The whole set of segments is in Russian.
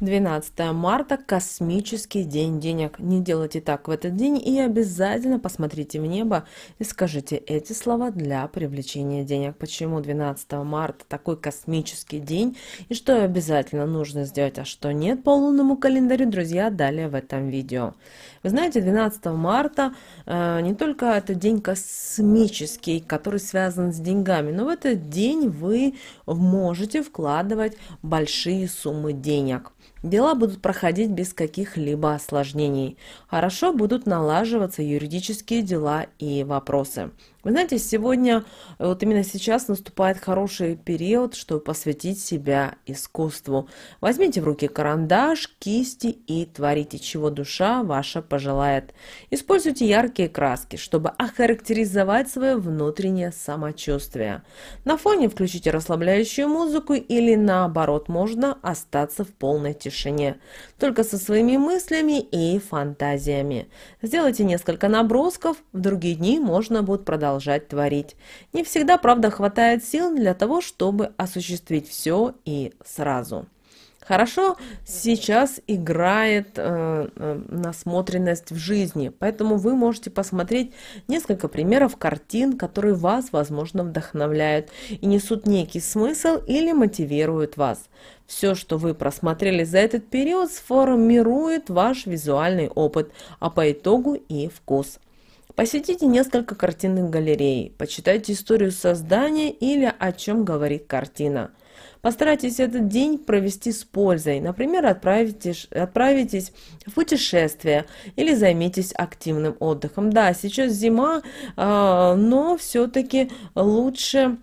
12 марта – космический день денег. Не делайте так в этот день и обязательно посмотрите в небо и скажите эти слова для привлечения денег. Почему 12 марта такой космический день и что обязательно нужно сделать, а что нет по лунному календарю, друзья, далее в этом видео. Вы знаете, 12 марта э, не только это день космический, который связан с деньгами, но в этот день вы можете вкладывать большие суммы денег. Дела будут проходить без каких-либо осложнений. Хорошо будут налаживаться юридические дела и вопросы. Вы знаете, сегодня, э, вот именно сейчас наступает хороший период, чтобы посвятить себя искусству. Возьмите в руки карандаш, кисти и творите, чего душа ваша пожелает. Используйте яркие краски, чтобы охарактеризовать свое внутреннее самочувствие. На фоне включите расслабляющую музыку или наоборот, можно остаться в полной тишине, только со своими мыслями и фантазиями. Сделайте несколько набросков, в другие дни можно будет продолжать продолжать творить. Не всегда, правда, хватает сил для того, чтобы осуществить все и сразу. Хорошо сейчас играет э, э, насмотренность в жизни, поэтому вы можете посмотреть несколько примеров картин, которые вас, возможно, вдохновляют и несут некий смысл или мотивируют вас. Все, что вы просмотрели за этот период, сформирует ваш визуальный опыт, а по итогу и вкус – Посетите несколько картинных галерей, почитайте историю создания или о чем говорит картина. Постарайтесь этот день провести с пользой, например, отправитесь, отправитесь в путешествие или займитесь активным отдыхом. Да, сейчас зима, а, но все-таки лучше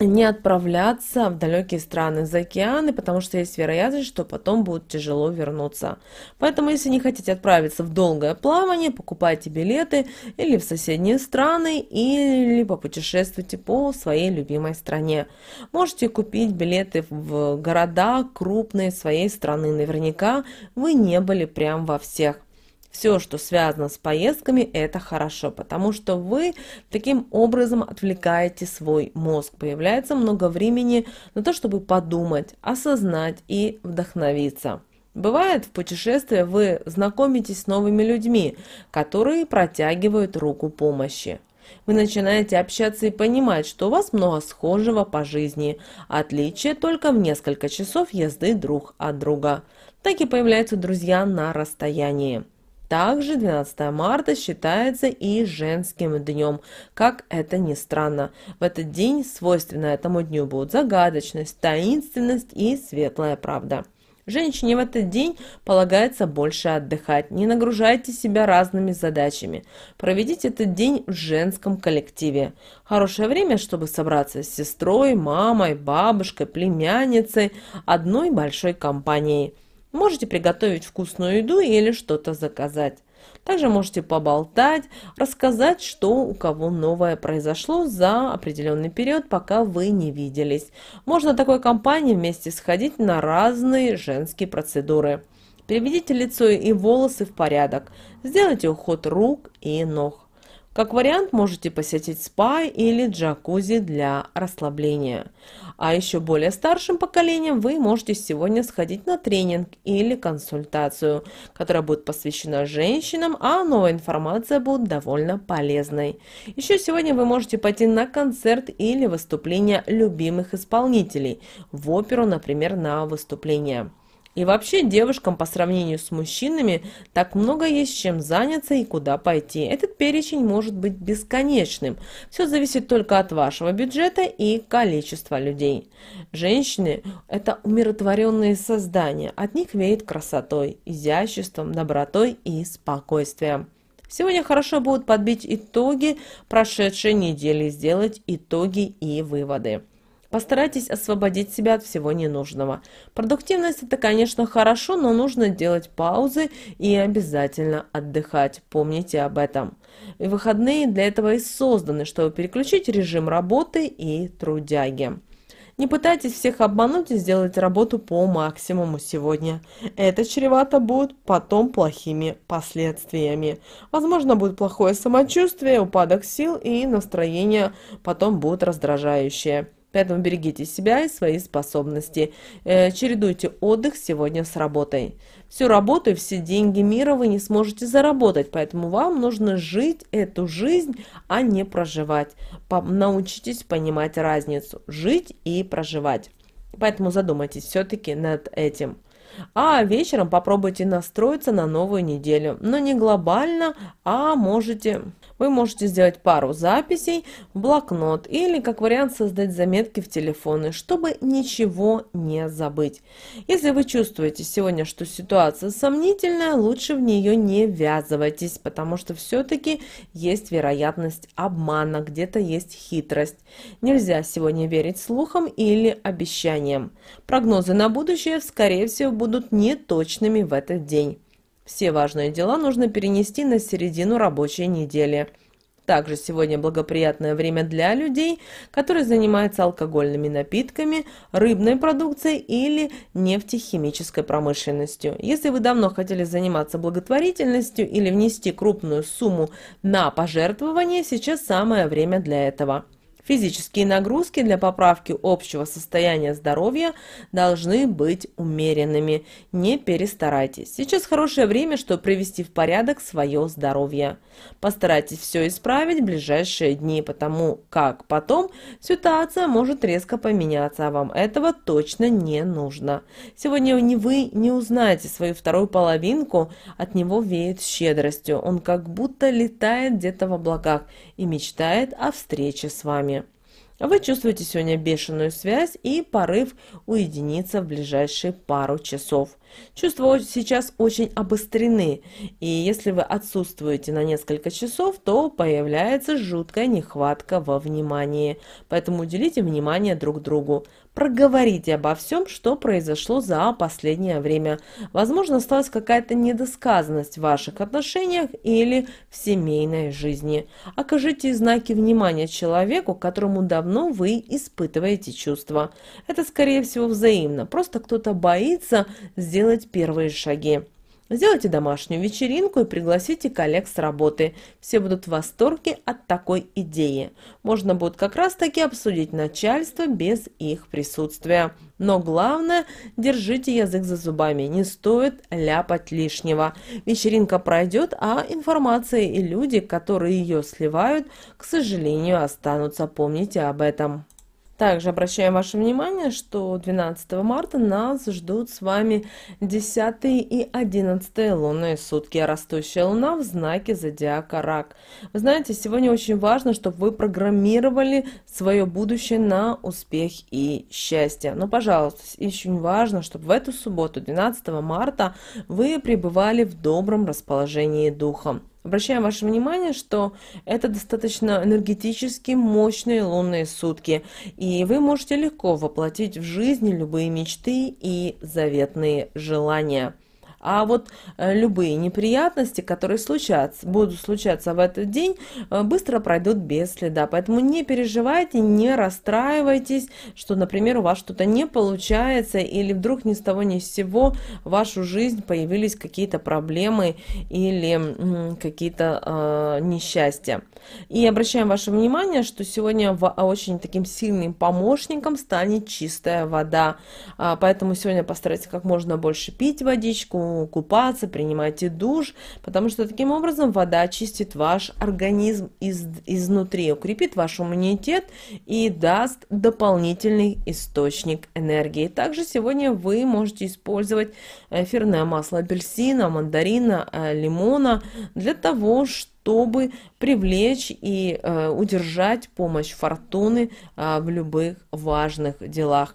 не отправляться в далекие страны за океаны, потому что есть вероятность, что потом будет тяжело вернуться. Поэтому, если не хотите отправиться в долгое плавание, покупайте билеты или в соседние страны, или попутешествуйте по своей любимой стране. Можете купить билеты в города крупные своей страны. Наверняка вы не были прям во всех все, что связано с поездками, это хорошо, потому что вы таким образом отвлекаете свой мозг. Появляется много времени на то, чтобы подумать, осознать и вдохновиться. Бывает, в путешествии вы знакомитесь с новыми людьми, которые протягивают руку помощи. Вы начинаете общаться и понимать, что у вас много схожего по жизни, отличие только в несколько часов езды друг от друга. Так и появляются друзья на расстоянии. Также 12 марта считается и женским днем. Как это ни странно, в этот день свойственно этому дню будут загадочность, таинственность и светлая правда. Женщине в этот день полагается больше отдыхать, не нагружайте себя разными задачами. Проведите этот день в женском коллективе. Хорошее время, чтобы собраться с сестрой, мамой, бабушкой, племянницей, одной большой компанией. Можете приготовить вкусную еду или что-то заказать. Также можете поболтать, рассказать, что у кого новое произошло за определенный период, пока вы не виделись. Можно такой компании вместе сходить на разные женские процедуры. Приведите лицо и волосы в порядок. Сделайте уход рук и ног. Как вариант, можете посетить спа или джакузи для расслабления. А еще более старшим поколением вы можете сегодня сходить на тренинг или консультацию, которая будет посвящена женщинам, а новая информация будет довольно полезной. Еще сегодня вы можете пойти на концерт или выступление любимых исполнителей, в оперу, например, на выступление. И вообще девушкам по сравнению с мужчинами так много есть чем заняться и куда пойти. Этот перечень может быть бесконечным. Все зависит только от вашего бюджета и количества людей. Женщины – это умиротворенные создания. От них веет красотой, изяществом, добротой и спокойствием. Сегодня хорошо будет подбить итоги прошедшей недели, сделать итоги и выводы. Постарайтесь освободить себя от всего ненужного. Продуктивность – это, конечно, хорошо, но нужно делать паузы и обязательно отдыхать. Помните об этом. И выходные для этого и созданы, чтобы переключить режим работы и трудяги. Не пытайтесь всех обмануть и сделать работу по максимуму сегодня. Это чревато будет потом плохими последствиями. Возможно, будет плохое самочувствие, упадок сил и настроение потом будет раздражающее. Поэтому берегите себя и свои способности. Э, чередуйте отдых сегодня с работой. Всю работу и все деньги мира вы не сможете заработать, поэтому вам нужно жить эту жизнь, а не проживать. По научитесь понимать разницу – жить и проживать. Поэтому задумайтесь все-таки над этим. А вечером попробуйте настроиться на новую неделю. Но не глобально, а можете... Вы можете сделать пару записей в блокнот или, как вариант, создать заметки в телефоны, чтобы ничего не забыть. Если вы чувствуете сегодня, что ситуация сомнительная, лучше в нее не ввязывайтесь, потому что все-таки есть вероятность обмана, где-то есть хитрость. Нельзя сегодня верить слухам или обещаниям. Прогнозы на будущее, скорее всего, будут неточными в этот день. Все важные дела нужно перенести на середину рабочей недели. Также сегодня благоприятное время для людей, которые занимаются алкогольными напитками, рыбной продукцией или нефтехимической промышленностью. Если вы давно хотели заниматься благотворительностью или внести крупную сумму на пожертвование, сейчас самое время для этого. Физические нагрузки для поправки общего состояния здоровья должны быть умеренными. Не перестарайтесь. Сейчас хорошее время, чтобы привести в порядок свое здоровье. Постарайтесь все исправить в ближайшие дни, потому как потом ситуация может резко поменяться, а вам этого точно не нужно. Сегодня ни вы не узнаете свою вторую половинку, от него веет щедростью. Он как будто летает где-то в облаках и мечтает о встрече с вами. А вы чувствуете сегодня бешеную связь и порыв уединиться в ближайшие пару часов. Чувства сейчас очень обострены, и если вы отсутствуете на несколько часов, то появляется жуткая нехватка во внимании. Поэтому уделите внимание друг другу. Проговорите обо всем, что произошло за последнее время. Возможно, осталась какая-то недосказанность в ваших отношениях или в семейной жизни. Окажите знаки внимания человеку, которому давно вы испытываете чувства. Это, скорее всего, взаимно. Просто кто-то боится сделать сделать первые шаги. Сделайте домашнюю вечеринку и пригласите коллег с работы. Все будут в восторге от такой идеи. Можно будет как раз-таки обсудить начальство без их присутствия. Но главное, держите язык за зубами, не стоит ляпать лишнего. Вечеринка пройдет, а информация и люди, которые ее сливают, к сожалению, останутся. Помните об этом. Также обращаем ваше внимание, что 12 марта нас ждут с вами 10 и 11 лунные сутки, а растущая луна в знаке зодиака Рак. Вы знаете, сегодня очень важно, чтобы вы программировали свое будущее на успех и счастье. Но, пожалуйста, очень важно, чтобы в эту субботу, 12 марта, вы пребывали в добром расположении духа. Обращаем ваше внимание, что это достаточно энергетически мощные лунные сутки, и вы можете легко воплотить в жизнь любые мечты и заветные желания. А вот э, любые неприятности, которые случаются, будут случаться в этот день, э, быстро пройдут без следа. Поэтому не переживайте, не расстраивайтесь, что, например, у вас что-то не получается или вдруг ни с того ни с сего в вашу жизнь появились какие-то проблемы или какие-то э, несчастья. И обращаем ваше внимание, что сегодня а, очень таким сильным помощником станет чистая вода. А, поэтому сегодня постарайтесь как можно больше пить водичку, купаться, принимайте душ, потому что таким образом вода очистит ваш организм из, изнутри, укрепит ваш иммунитет и даст дополнительный источник энергии. Также сегодня вы можете использовать э, эфирное масло апельсина, мандарина, э, лимона для того, чтобы чтобы привлечь и э, удержать помощь фортуны э, в любых важных делах.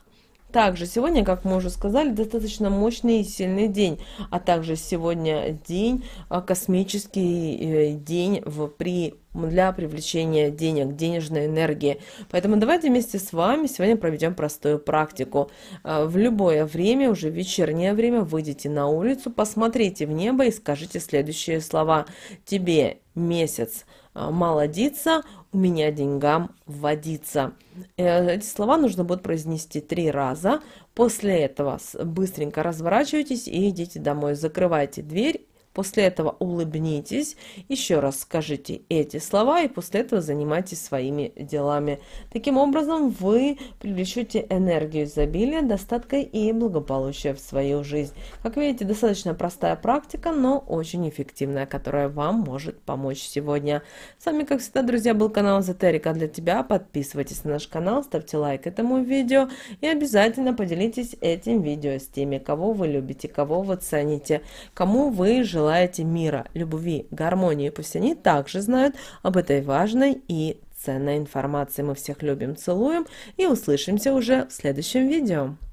Также сегодня, как мы уже сказали, достаточно мощный и сильный день, а также сегодня день, а, космический э, день в, при для привлечения денег, денежной энергии. Поэтому давайте вместе с вами сегодня проведем простую практику. Э, в любое время, уже в вечернее время, выйдите на улицу, посмотрите в небо и скажите следующие слова. Тебе месяц э, молодиться, у меня деньгам водиться. Э, эти слова нужно будет произнести три раза. После этого быстренько разворачивайтесь и идите домой, закрывайте дверь После этого улыбнитесь, еще раз скажите эти слова и после этого занимайтесь своими делами. Таким образом, вы привлечете энергию изобилия, достатка и благополучия в свою жизнь. Как видите, достаточно простая практика, но очень эффективная, которая вам может помочь сегодня. С вами, как всегда, друзья, был канал Эзотерика для тебя. Подписывайтесь на наш канал, ставьте лайк этому видео и обязательно поделитесь этим видео с теми, кого вы любите, кого вы цените, кому вы желаете желаете мира, любви, гармонии. Пусть они также знают об этой важной и ценной информации. Мы всех любим, целуем и услышимся уже в следующем видео.